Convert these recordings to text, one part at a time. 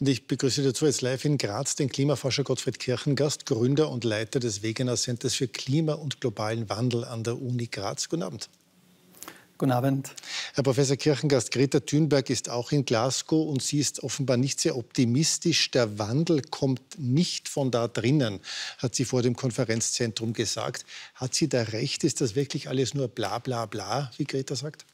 Und ich begrüße dazu jetzt live in Graz den Klimaforscher Gottfried Kirchengast, Gründer und Leiter des Wegener Centers für Klima und globalen Wandel an der Uni Graz. Guten Abend. Guten Abend. Herr Professor Kirchengast, Greta Thunberg ist auch in Glasgow und sie ist offenbar nicht sehr optimistisch. Der Wandel kommt nicht von da drinnen, hat sie vor dem Konferenzzentrum gesagt. Hat sie da recht? Ist das wirklich alles nur bla bla bla, wie Greta sagt?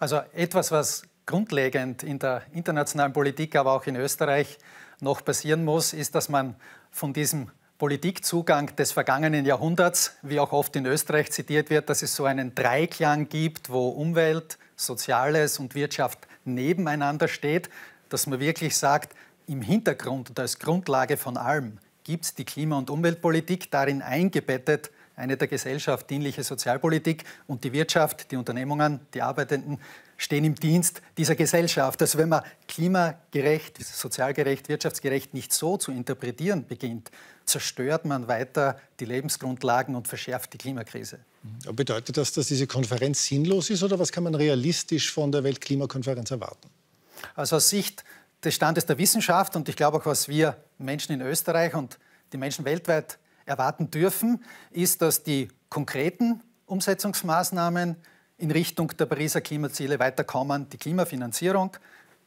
Also etwas, was grundlegend in der internationalen Politik, aber auch in Österreich noch passieren muss, ist, dass man von diesem Politikzugang des vergangenen Jahrhunderts, wie auch oft in Österreich zitiert wird, dass es so einen Dreiklang gibt, wo Umwelt, Soziales und Wirtschaft nebeneinander steht, dass man wirklich sagt, im Hintergrund und als Grundlage von allem gibt es die Klima- und Umweltpolitik, darin eingebettet eine der Gesellschaft dienliche Sozialpolitik und die Wirtschaft, die Unternehmungen, die Arbeitenden stehen im Dienst dieser Gesellschaft. Also wenn man klimagerecht, sozialgerecht, wirtschaftsgerecht nicht so zu interpretieren beginnt, zerstört man weiter die Lebensgrundlagen und verschärft die Klimakrise. Bedeutet das, dass diese Konferenz sinnlos ist oder was kann man realistisch von der Weltklimakonferenz erwarten? Also aus Sicht des Standes der Wissenschaft und ich glaube auch, was wir Menschen in Österreich und die Menschen weltweit erwarten dürfen, ist, dass die konkreten Umsetzungsmaßnahmen in Richtung der Pariser Klimaziele weiterkommen. Die Klimafinanzierung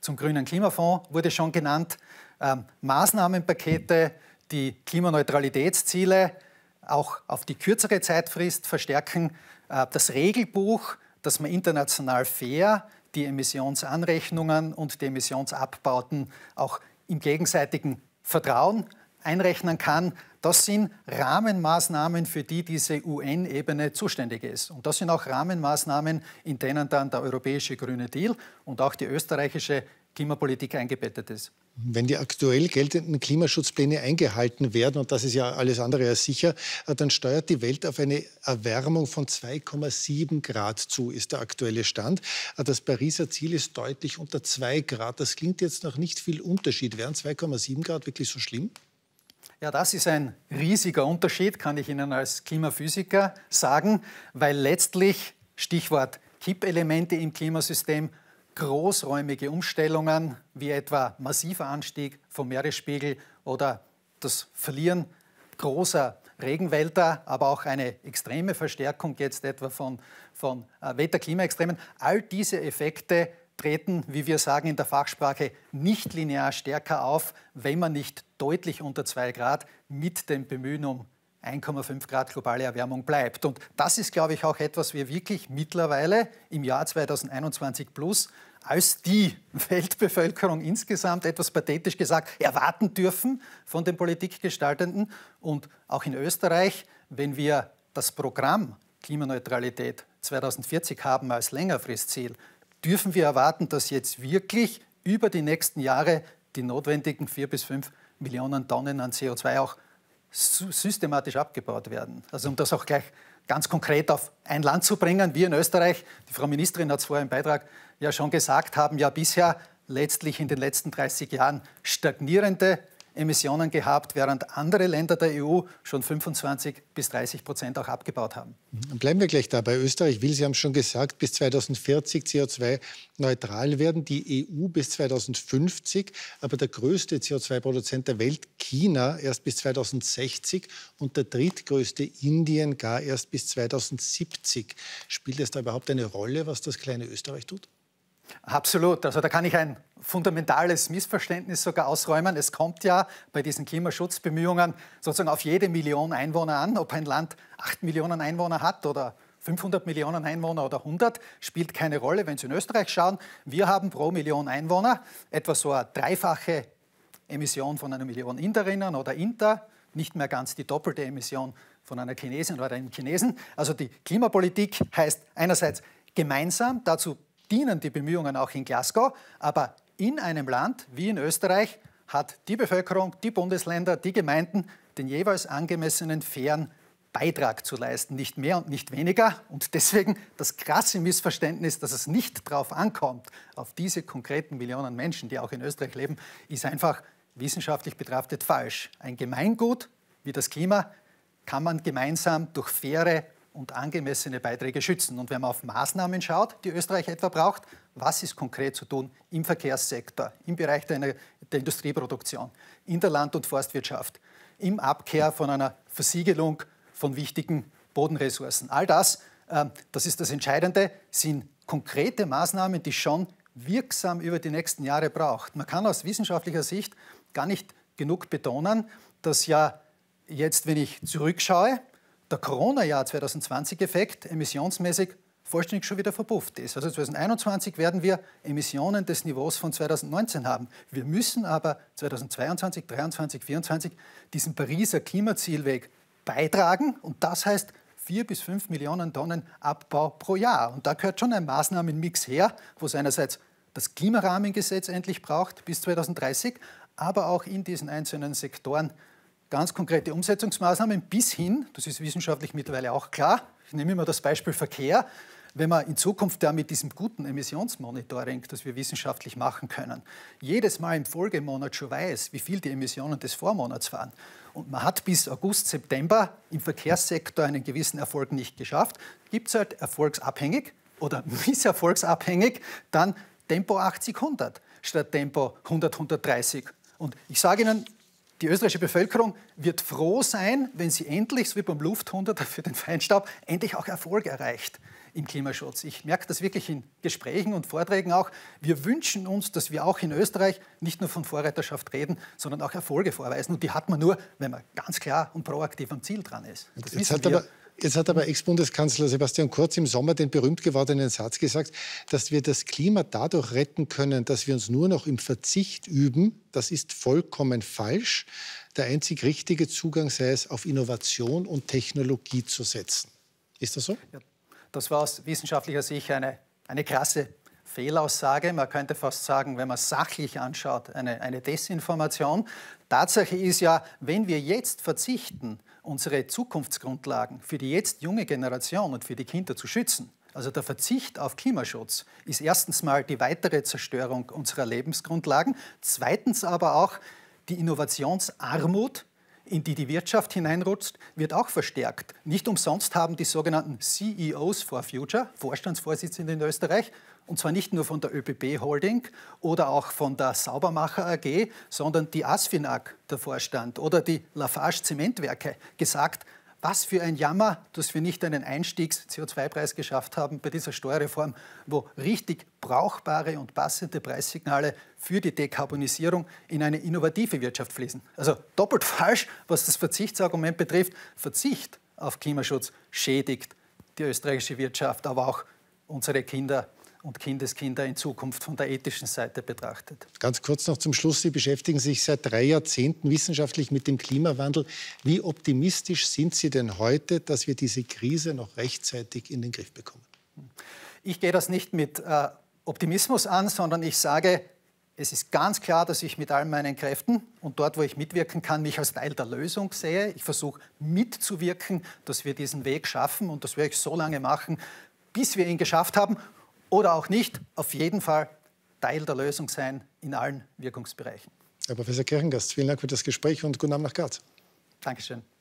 zum grünen Klimafonds wurde schon genannt, ähm, Maßnahmenpakete, die Klimaneutralitätsziele auch auf die kürzere Zeitfrist verstärken, äh, das Regelbuch, dass man international fair die Emissionsanrechnungen und die Emissionsabbauten auch im gegenseitigen Vertrauen einrechnen kann, das sind Rahmenmaßnahmen, für die diese UN-Ebene zuständig ist. Und das sind auch Rahmenmaßnahmen, in denen dann der europäische Grüne Deal und auch die österreichische Klimapolitik eingebettet ist. Wenn die aktuell geltenden Klimaschutzpläne eingehalten werden, und das ist ja alles andere als sicher, dann steuert die Welt auf eine Erwärmung von 2,7 Grad zu, ist der aktuelle Stand. Das Pariser Ziel ist deutlich unter 2 Grad. Das klingt jetzt noch nicht viel Unterschied. Wären 2,7 Grad wirklich so schlimm? Ja, das ist ein riesiger Unterschied, kann ich Ihnen als Klimaphysiker sagen, weil letztlich, Stichwort Kippelemente im Klimasystem, großräumige Umstellungen wie etwa massiver Anstieg vom Meeresspiegel oder das Verlieren großer Regenwälder, aber auch eine extreme Verstärkung jetzt etwa von, von äh, Wetterklimaextremen, all diese Effekte treten, wie wir sagen in der Fachsprache, nicht linear stärker auf, wenn man nicht deutlich unter 2 Grad mit dem Bemühen um 1,5 Grad globale Erwärmung bleibt. Und das ist, glaube ich, auch etwas, wir wirklich mittlerweile im Jahr 2021 plus als die Weltbevölkerung insgesamt, etwas pathetisch gesagt, erwarten dürfen von den Politikgestaltenden. Und auch in Österreich, wenn wir das Programm Klimaneutralität 2040 haben als Längerfristziel, dürfen wir erwarten, dass jetzt wirklich über die nächsten Jahre die notwendigen vier bis fünf Millionen Tonnen an CO2 auch systematisch abgebaut werden. Also um das auch gleich ganz konkret auf ein Land zu bringen. Wir in Österreich, die Frau Ministerin hat es vorher im Beitrag ja schon gesagt, haben ja bisher letztlich in den letzten 30 Jahren stagnierende Emissionen gehabt, während andere Länder der EU schon 25 bis 30 Prozent auch abgebaut haben. Mhm. bleiben wir gleich dabei. Österreich will, Sie haben es schon gesagt, bis 2040 CO2-neutral werden, die EU bis 2050, aber der größte CO2-Produzent der Welt, China, erst bis 2060 und der drittgrößte Indien gar erst bis 2070. Spielt es da überhaupt eine Rolle, was das kleine Österreich tut? Absolut. Also da kann ich ein fundamentales Missverständnis sogar ausräumen. Es kommt ja bei diesen Klimaschutzbemühungen sozusagen auf jede Million Einwohner an. Ob ein Land 8 Millionen Einwohner hat oder 500 Millionen Einwohner oder 100 spielt keine Rolle. Wenn Sie in Österreich schauen, wir haben pro Million Einwohner etwa so eine dreifache Emission von einer Million Interinnen oder Inter, nicht mehr ganz die doppelte Emission von einer Chinesin oder einem Chinesen. Also die Klimapolitik heißt einerseits gemeinsam, dazu dienen die Bemühungen auch in Glasgow, aber in einem Land wie in Österreich hat die Bevölkerung, die Bundesländer, die Gemeinden den jeweils angemessenen fairen Beitrag zu leisten, nicht mehr und nicht weniger. Und deswegen das krasse Missverständnis, dass es nicht darauf ankommt, auf diese konkreten Millionen Menschen, die auch in Österreich leben, ist einfach wissenschaftlich betrachtet falsch. Ein Gemeingut wie das Klima kann man gemeinsam durch faire und angemessene Beiträge schützen. Und wenn man auf Maßnahmen schaut, die Österreich etwa braucht, was ist konkret zu tun im Verkehrssektor, im Bereich der, der Industrieproduktion, in der Land- und Forstwirtschaft, im Abkehr von einer Versiegelung von wichtigen Bodenressourcen. All das, äh, das ist das Entscheidende, sind konkrete Maßnahmen, die schon wirksam über die nächsten Jahre braucht. Man kann aus wissenschaftlicher Sicht gar nicht genug betonen, dass ja jetzt, wenn ich zurückschaue, der Corona-Jahr 2020-Effekt emissionsmäßig vollständig schon wieder verpufft ist. Also 2021 werden wir Emissionen des Niveaus von 2019 haben. Wir müssen aber 2022, 2023, 2024 diesen Pariser Klimazielweg beitragen und das heißt vier bis fünf Millionen Tonnen Abbau pro Jahr. Und da gehört schon ein Maßnahmenmix her, wo es einerseits das Klimarahmengesetz endlich braucht bis 2030, aber auch in diesen einzelnen Sektoren ganz konkrete Umsetzungsmaßnahmen bis hin, das ist wissenschaftlich mittlerweile auch klar, ich nehme immer das Beispiel Verkehr, wenn man in Zukunft da mit diesem guten Emissionsmonitoring, das wir wissenschaftlich machen können, jedes Mal im Folgemonat schon weiß, wie viel die Emissionen des Vormonats waren. Und man hat bis August, September im Verkehrssektor einen gewissen Erfolg nicht geschafft, gibt es halt erfolgsabhängig oder misserfolgsabhängig dann Tempo 80, 100 statt Tempo 100, 130. Und ich sage Ihnen, die österreichische Bevölkerung wird froh sein, wenn sie endlich, so wie beim Lufthunder für den Feinstaub, endlich auch Erfolg erreicht im Klimaschutz. Ich merke das wirklich in Gesprächen und Vorträgen auch. Wir wünschen uns, dass wir auch in Österreich nicht nur von Vorreiterschaft reden, sondern auch Erfolge vorweisen. Und die hat man nur, wenn man ganz klar und proaktiv am Ziel dran ist. Das jetzt, hat aber, Jetzt hat aber Ex-Bundeskanzler Sebastian Kurz im Sommer den berühmt gewordenen Satz gesagt, dass wir das Klima dadurch retten können, dass wir uns nur noch im Verzicht üben. Das ist vollkommen falsch. Der einzig richtige Zugang sei es, auf Innovation und Technologie zu setzen. Ist das so? Ja, das war aus wissenschaftlicher Sicht eine, eine krasse Fehlaussage, man könnte fast sagen, wenn man sachlich anschaut, eine, eine Desinformation. Tatsache ist ja, wenn wir jetzt verzichten, unsere Zukunftsgrundlagen für die jetzt junge Generation und für die Kinder zu schützen, also der Verzicht auf Klimaschutz ist erstens mal die weitere Zerstörung unserer Lebensgrundlagen, zweitens aber auch die Innovationsarmut, in die die Wirtschaft hineinrutscht, wird auch verstärkt. Nicht umsonst haben die sogenannten CEOs for Future, Vorstandsvorsitzende in Österreich, und zwar nicht nur von der ÖBB Holding oder auch von der Saubermacher AG, sondern die Asfinag, der Vorstand, oder die Lafarge Zementwerke gesagt, was für ein Jammer, dass wir nicht einen Einstiegs-CO2-Preis geschafft haben bei dieser Steuerreform, wo richtig brauchbare und passende Preissignale für die Dekarbonisierung in eine innovative Wirtschaft fließen. Also doppelt falsch, was das Verzichtsargument betrifft. Verzicht auf Klimaschutz schädigt die österreichische Wirtschaft, aber auch unsere Kinder und Kindeskinder in Zukunft von der ethischen Seite betrachtet. Ganz kurz noch zum Schluss. Sie beschäftigen sich seit drei Jahrzehnten wissenschaftlich mit dem Klimawandel. Wie optimistisch sind Sie denn heute, dass wir diese Krise noch rechtzeitig in den Griff bekommen? Ich gehe das nicht mit äh, Optimismus an, sondern ich sage, es ist ganz klar, dass ich mit all meinen Kräften und dort, wo ich mitwirken kann, mich als Teil der Lösung sehe. Ich versuche mitzuwirken, dass wir diesen Weg schaffen und das werde ich so lange machen, bis wir ihn geschafft haben oder auch nicht, auf jeden Fall Teil der Lösung sein in allen Wirkungsbereichen. Herr Professor Kirchengast, vielen Dank für das Gespräch und guten Abend nach Graz. Dankeschön.